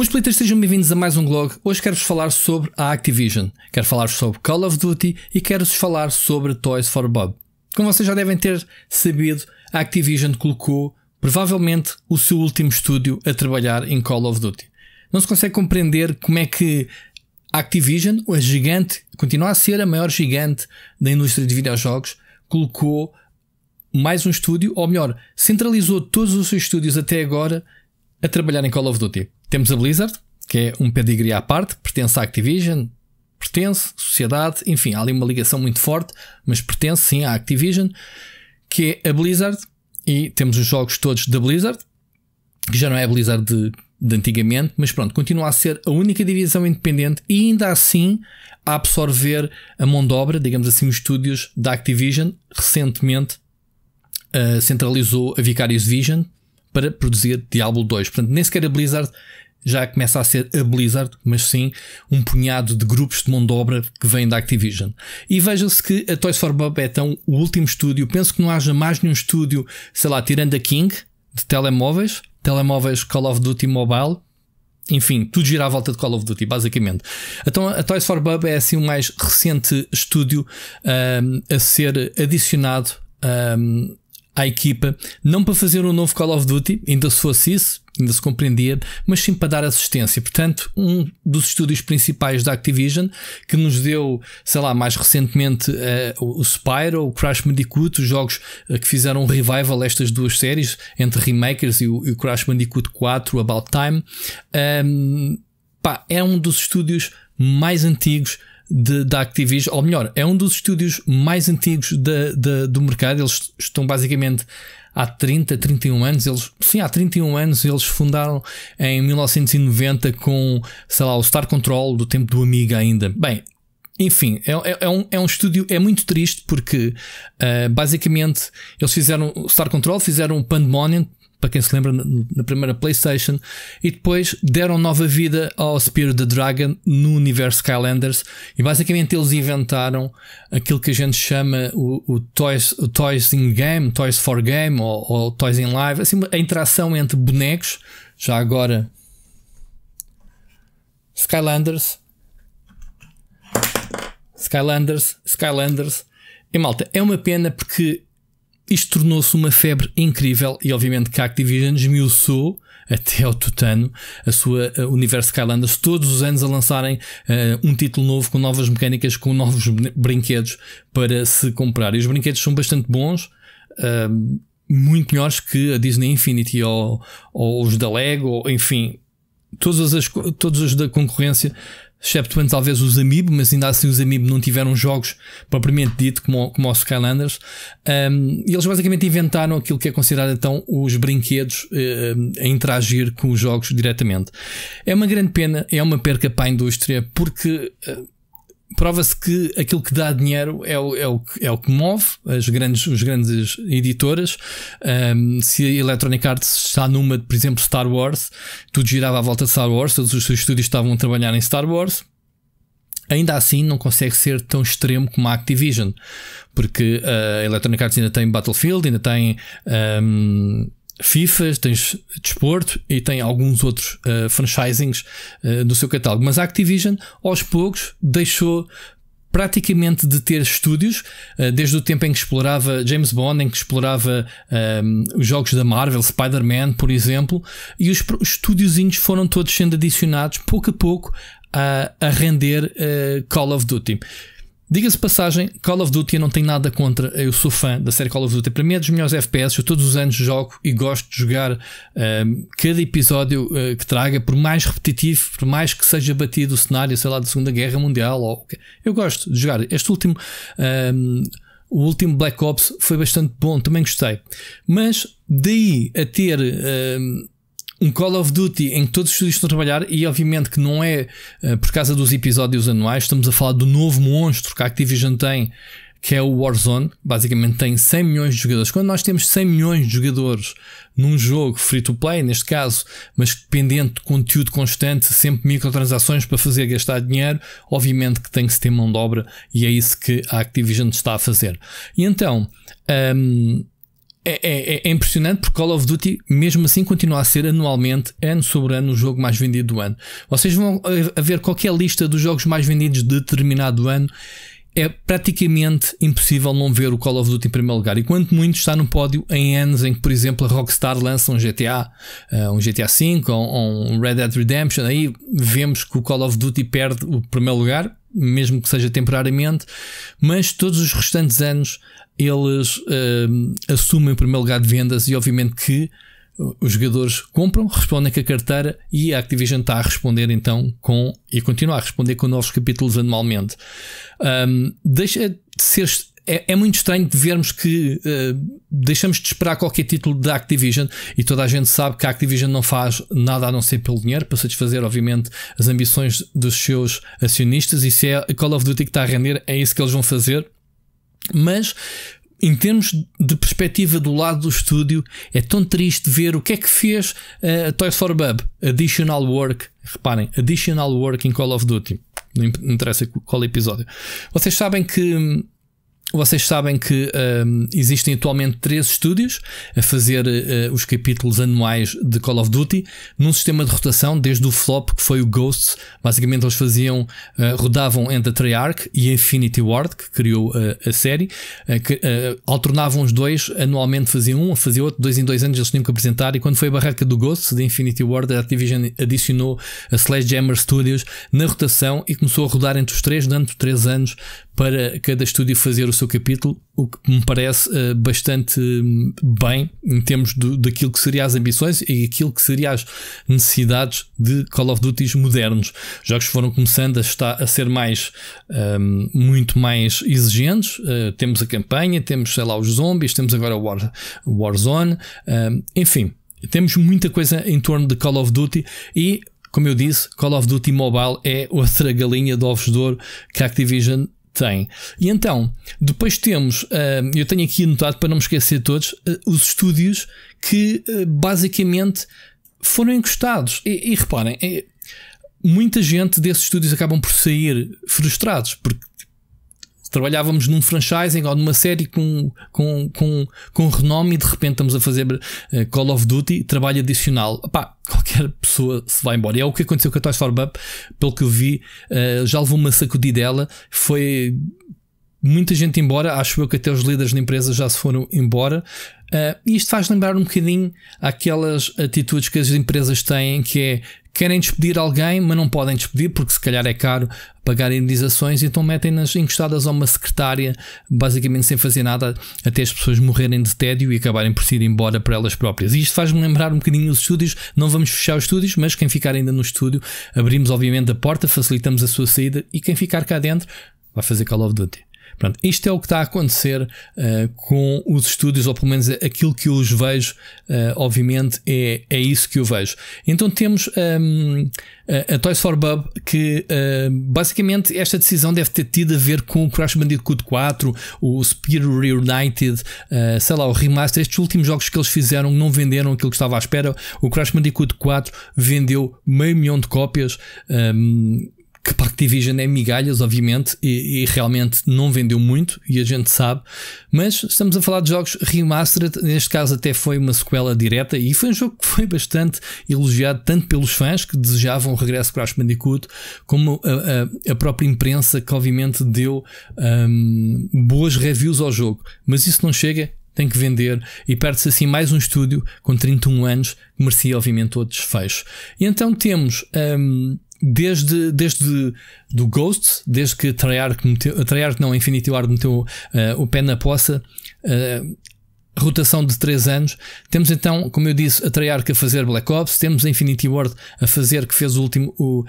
Meus playters, sejam bem-vindos a mais um blog. Hoje quero-vos falar sobre a Activision, quero falar-vos sobre Call of Duty e quero-vos falar sobre Toys for Bob. Como vocês já devem ter sabido, a Activision colocou provavelmente o seu último estúdio a trabalhar em Call of Duty. Não se consegue compreender como é que a Activision, a gigante, continua a ser a maior gigante da indústria de videojogos, colocou mais um estúdio, ou melhor, centralizou todos os seus estúdios até agora a trabalhar em Call of Duty. Temos a Blizzard, que é um pedigree à parte, pertence à Activision, pertence, sociedade, enfim, há ali uma ligação muito forte, mas pertence sim à Activision, que é a Blizzard, e temos os jogos todos da Blizzard, que já não é a Blizzard de, de antigamente, mas pronto, continua a ser a única divisão independente e ainda assim a absorver a mão de obra, digamos assim, os estúdios da Activision, recentemente uh, centralizou a Vicarious Vision para produzir Diablo 2. Portanto, nem sequer a Blizzard já começa a ser a Blizzard, mas sim um punhado de grupos de mão de obra que vêm da Activision. E veja-se que a Toys for Bob é então o último estúdio. Penso que não haja mais nenhum estúdio, sei lá, tirando a King, de telemóveis, telemóveis Call of Duty Mobile, enfim, tudo gira à volta de Call of Duty, basicamente. Então a Toys for Bob é assim o mais recente estúdio um, a ser adicionado um, à equipa, não para fazer um novo Call of Duty, ainda se fosse isso, ainda se compreender, mas sim para dar assistência. Portanto, um dos estúdios principais da Activision, que nos deu, sei lá, mais recentemente uh, o Spyro, o Crash Bandicoot, os jogos eh, que fizeram um revival estas duas séries, entre Remakers e o, e o Crash Bandicoot 4, About Time, um, pá, é um dos estúdios mais antigos de, da Activision, ou melhor, é um dos estúdios mais antigos de, de, do mercado. Eles estão basicamente há 30, 31 anos, eles, sim, há 31 anos eles fundaram em 1990 com, sei lá, o Star Control do tempo do Amiga ainda. Bem, enfim, é, é, é um, é um estúdio, é muito triste porque uh, basicamente eles fizeram o Star Control, fizeram o Pandemonium, para quem se lembra, na primeira PlayStation, e depois deram nova vida ao Spear the Dragon no universo Skylanders. E basicamente eles inventaram aquilo que a gente chama o, o toys, o toys in Game, Toys for Game ou, ou Toys in Live, assim, a interação entre bonecos. Já agora, Skylanders, Skylanders, Skylanders. E malta, é uma pena porque isto tornou-se uma febre incrível e, obviamente, que a Activision esmiuçou até ao tutano a sua a eh, Universo Skylanders todos os anos a lançarem uh, um título novo com novas mecânicas, com novos brinquedos para se comprar. E os brinquedos são bastante bons. Uh, muito melhores que a Disney Infinity ou, ou os da Lego, ou, enfim, todas as, todos os da concorrência exceptuando talvez os Amiibo, mas ainda assim os Amiibo não tiveram jogos propriamente dito, como, como o Skylanders. Um, e eles basicamente inventaram aquilo que é considerado então os brinquedos eh, a interagir com os jogos diretamente. É uma grande pena, é uma perca para a indústria, porque. Uh, prova-se que aquilo que dá dinheiro é o, é o, é o que move as grandes, os grandes editoras. Um, se a Electronic Arts está numa, por exemplo, Star Wars, tudo girava à volta de Star Wars, todos os seus estúdios estavam a trabalhar em Star Wars. Ainda assim, não consegue ser tão extremo como a Activision, porque ah, a Electronic Arts ainda tem Battlefield, ainda tem. Um, FIFA, tens desporto e tem alguns outros uh, franchisings uh, seu catálogo. Mas a Activision, aos poucos, deixou praticamente de ter estúdios, uh, desde o tempo em que explorava James Bond, em que explorava um, ehm, os jogos da Marvel, Spider-Man, por exemplo, e os, os estúdiozinhos foram todos sendo adicionados pouco a pouco a, a render Call of Duty. Diga-se passagem, Call of Duty eu não tenho nada contra, eu sou fã da série Call of Duty. Para mim é dos melhores FPS, eu todos os anos jogo e gosto de jogar um, ehm, cada episódio uh, que traga, por mais repetitivo, por mais que seja batido o cenário, sei lá, da Segunda Guerra Mundial. Ou... Eu gosto de jogar. Este último, um, ehm, o último Black Ops foi bastante bom, também gostei. Mas daí a ter um, ehm, um Call of Duty em que todos os estúdios estão a trabalhar e obviamente que não é eh, por causa dos episódios anuais, estamos a falar do novo monstro que a Activision tem, que é o Warzone, basicamente tem 100 milhões de jogadores. Quando nós temos 100 milhões de jogadores num jogo free to play, neste caso, mas dependente de conteúdo constante, sempre microtransações para fazer gastar dinheiro, obviamente que tem que se ter mão de obra e é isso que a Activision está a fazer. E então, um, é, é, é, é, impressionante porque Call of Duty, mesmo assim, continua a ser anualmente, ano sobre ano, o jogo mais vendido do ano. Vocês vão eh, a ver qualquer lista dos jogos mais vendidos de determinado ano. É praticamente impossível não ver o Call of Duty em primeiro lugar. E quanto muito está no pódio em anos em que, por exemplo, a Rockstar lança um GTA, eh, um GTA V ou um Red Dead Redemption, aí vemos que o Call of Duty perde o primeiro lugar, mesmo que seja temporariamente, mas todos os restantes anos eles uh, assumem o primeiro lugar de vendas e, obviamente, que os jogadores compram, respondem com a carteira e a Activision está a responder então com e continua a responder com novos capítulos anualmente. Um, ehm, deixa de ser é, é, muito estranho de vermos que uh, deixamos de esperar qualquer título da Activision e toda a gente sabe que a Activision não faz nada a não ser pelo dinheiro, para satisfazer, obviamente, as ambições dos seus acionistas e se é Call of Duty que está a render, é isso que eles vão fazer. Mas em termos de perspectiva do lado do estúdio, é tão triste ver o que é que fez eh, a Toys for Bub. Additional work, reparem, additional work em Call of Duty. Não interessa qual episódio. Vocês sabem que hum, vocês sabem que um, existem atualmente três estúdios a fazer uh, os capítulos anuais de Call of Duty num sistema de rotação desde o flop que foi o Ghosts. Basicamente eles faziam, uh, rodavam entre a Treyarch e a Infinity Ward que criou uh, a série, que, alternavam os dois, anualmente faziam um, faziam outro, dois em dois anos eles tinham que apresentar e quando foi a barraca do Ghosts da Infinity Ward a Activision adicionou a Sledgehammer Studios na rotação e começou a rodar entre os três durante três anos para cada estúdio fazer o seu capítulo, o que me parece uh, bastante hum, bem em termos do, daquilo que seriam as ambições e aquilo que seriam as necessidades de Call of Duty modernos. Jogos que foram começando a, estar, a ser mais, um, muito mais exigentes. Uh, temos a campanha, temos, sei lá, os zombies, temos agora o War, Warzone, hum, enfim. Temos muita coisa em torno de Call of Duty e como eu disse, Call of Duty Mobile é outra galinha de ovos de ouro que a Activision tem. E então, depois temos, eh, eu tenho aqui anotado para não me esquecer todos, eh, os estúdios que eh, basicamente foram encostados. E, e reparem, muita gente desses estúdios acabam por sair frustrados, porque trabalhávamos num franchising ou numa série com, com, com, com renome e de repente estamos a fazer eh, Call of Duty, trabalho adicional. Pá, qualquer pessoa se vai embora. E é o que aconteceu com a Toys for Bub, pelo que eu vi, eh, já levou uma sacudida dela, foi muita gente embora, acho eu que até os líderes de empresas já se foram embora. Uh, isto faz lembrar um bocadinho aquelas atitudes que as empresas têm, que é querem despedir alguém, mas não podem despedir porque se calhar é caro pagar indenizações, então metem-nas encostadas a uma secretária, basicamente sem fazer nada, até as pessoas morrerem de tédio e acabarem por se ir embora para elas próprias. E isto faz-me lembrar um bocadinho os estúdios, não vamos fechar os estúdios, mas quem ficar ainda no estúdio, abrimos obviamente a porta, facilitamos a sua saída e quem ficar cá dentro vai fazer Call of Duty. Pronto, isto é o que está a acontecer uh, com os estúdios, ou pelo menos é aquilo que eu os vejo, uh, obviamente é, é isso que eu vejo. Então temos um, ehm, a, Toys for Bub, que uh, basicamente esta decisão deve ter tido a ver com o Crash Bandicoot 4, o Spear Reunited, sei lá, o Remaster, estes últimos jogos que eles fizeram não venderam aquilo que estava à espera. O Crash Bandicoot 4 vendeu meio milhão de cópias. Um, ehm, que para Activision é migalhas, obviamente, e, e, realmente não vendeu muito, e a gente sabe, mas estamos a falar de jogos remastered, neste caso até foi uma sequela direta, e foi um jogo que foi bastante elogiado, tanto pelos fãs que desejavam o regresso de Crash Bandicoot, como a, a, a própria imprensa que obviamente deu um, boas reviews ao jogo, mas isso não chega tem que vender e perde-se assim mais um estúdio com 31 anos que merecia obviamente outro desfecho. E então temos um, desde, desde do Ghost, desde que Treyarch, meteu, Treyarch não, Infinity Ward meteu uh, o pé na poça, uh, rotação de 3 anos. Temos então, como eu disse, a Treyarch a fazer Black Ops, temos a Infinity Ward a fazer, que fez o último, o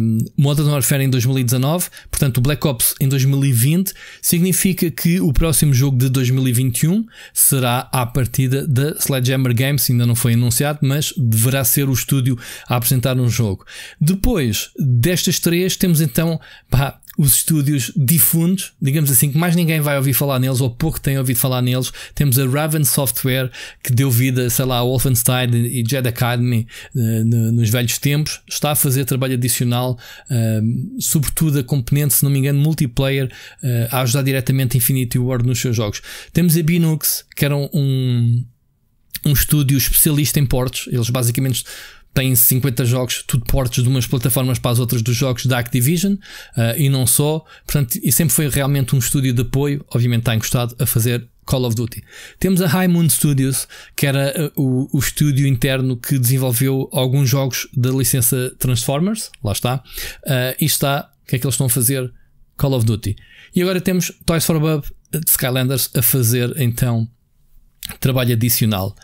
um, Modern Warfare em 2019, portanto, o Black Ops em 2020. Significa que o próximo jogo de 2021 será a partida da Sledgehammer Games, ainda não foi anunciado, mas deverá ser o estúdio a apresentar um jogo. Depois destas três, temos então pá, os estúdios difundos, digamos assim, que mais ninguém vai ouvir falar neles, ou pouco tem ouvido falar neles. Temos a Raven Software, que deu vida, sei lá, a Wolfenstein e Jed Academy uh, nos velhos tempos, está a fazer trabalho adicional, uh, sobretudo a componente, se não me engano, multiplayer, uh, a ajudar diretamente Infinity Ward nos seus jogos. Temos a Binux, que era um um estúdio especialista em portos. Eles basicamente tem 50 jogos, tudo portes de umas plataformas para as outras dos jogos da Activision uh, e não só. Portanto, e sempre foi realmente um estúdio de apoio, obviamente está encostado a fazer Call of Duty. Temos a High Moon Studios, que era eh, o, o estúdio interno que desenvolveu alguns jogos da licença Transformers, lá está, uh, e está, o que é que eles estão a fazer? Call of Duty. E agora temos Toys for Bob de Skylanders a fazer então trabalho adicional.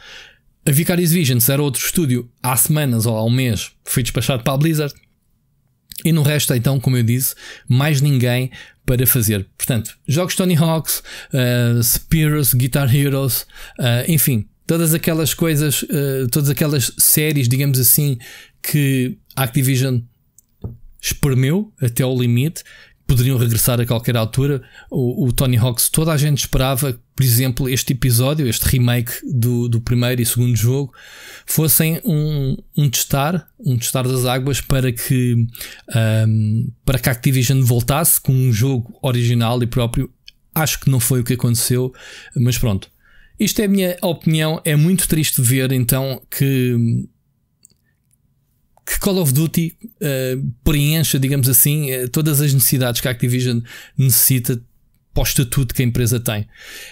A Vicarious Visions era outro estúdio há semanas ou há um mês foi despachado para a Blizzard. E no resto, então, como eu disse, mais ninguém para fazer. Portanto, jogos Tony Hawks, uh, eh, Spears, Guitar Heroes, uh, enfim, todas aquelas coisas, uh, todas aquelas séries, digamos assim, que Activision espremeu até ao limite, poderiam regressar a qualquer altura. O, o, Tony Hawk's, toda a gente esperava, por exemplo, este episódio, este remake do, do primeiro e segundo jogo, fossem um, um testar, um testar das águas para que, um, para que a Activision voltasse com um jogo original e próprio. Acho que não foi o que aconteceu, mas pronto. Isto é a minha opinião. É muito triste ver então que que Call of Duty uh, preencha, digamos assim, eh, todas as necessidades que a Activision necessita para o estatuto que a empresa tem.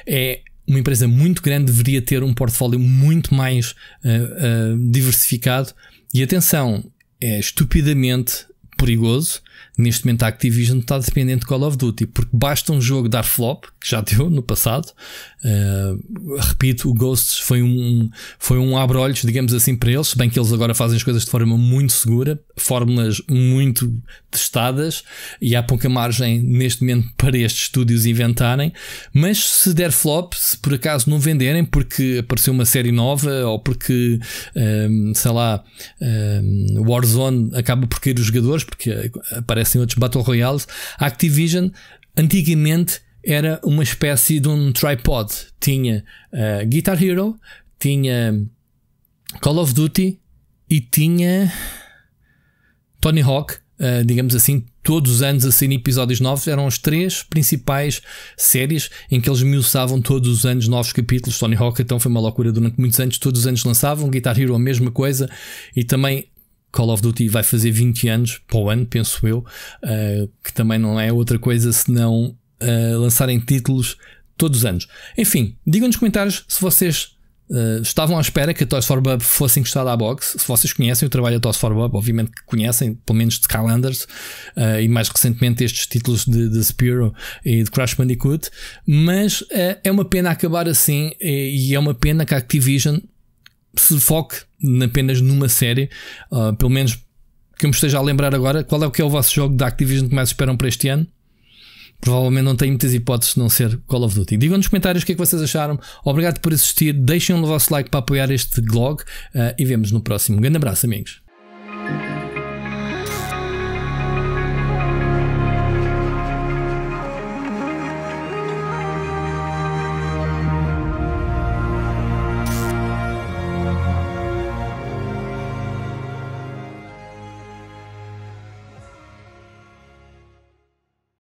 É uma empresa muito grande, deveria ter um portfólio muito mais uh, uh, diversificado. E atenção, é estupidamente perigoso. Neste momento, a Activision está dependente de Call of Duty, porque basta um jogo dar flop que já deu no passado. Uh, repito, o Ghosts foi um, foi um olhos digamos assim, para eles, se bem que eles agora fazem as coisas de forma muito segura, fórmulas muito testadas e há pouca margem neste momento para estes estúdios inventarem. Mas se der flop, se por acaso não venderem porque apareceu uma série nova ou porque, um, ehm, sei lá, um, ehm, Warzone acaba por cair os jogadores porque aparecem outros Battle Royales, a Activision antigamente era uma espécie de um tripod. Tinha uh, Guitar Hero, tinha Call of Duty e tinha Tony Hawk, uh, digamos assim, todos os anos a assim, episódios novos. Eram as três principais séries em que eles miuçavam todos os anos novos capítulos. Tony Hawk então foi uma loucura durante muitos anos, todos os anos lançavam. Guitar Hero a mesma coisa e também Call of Duty vai fazer 20 anos para o ano, penso eu, uh, que também não é outra coisa senão eh, lançarem títulos todos os anos. Enfim, digam nos comentários se vocês Uh, estavam à espera que a Toys for Bob fosse encostada à box. Se vocês conhecem o trabalho da Toys for Bob, obviamente que conhecem, pelo menos de Skylanders uh, e mais recentemente estes títulos de, de Spiro e de Crash Bandicoot. Mas uh, é uma pena acabar assim e, é uma pena que a Activision se foque apenas numa série, pelo menos que eu me esteja a lembrar agora. Qual é o que é o vosso jogo da Activision que mais esperam para este ano? provavelmente não tem muitas hipóteses de não ser Call of Duty. Digam nos comentários o que é que vocês acharam. Obrigado por assistir. Deixem o vosso like para apoiar este blog uh, eh, e vemos no próximo. Um grande abraço, amigos.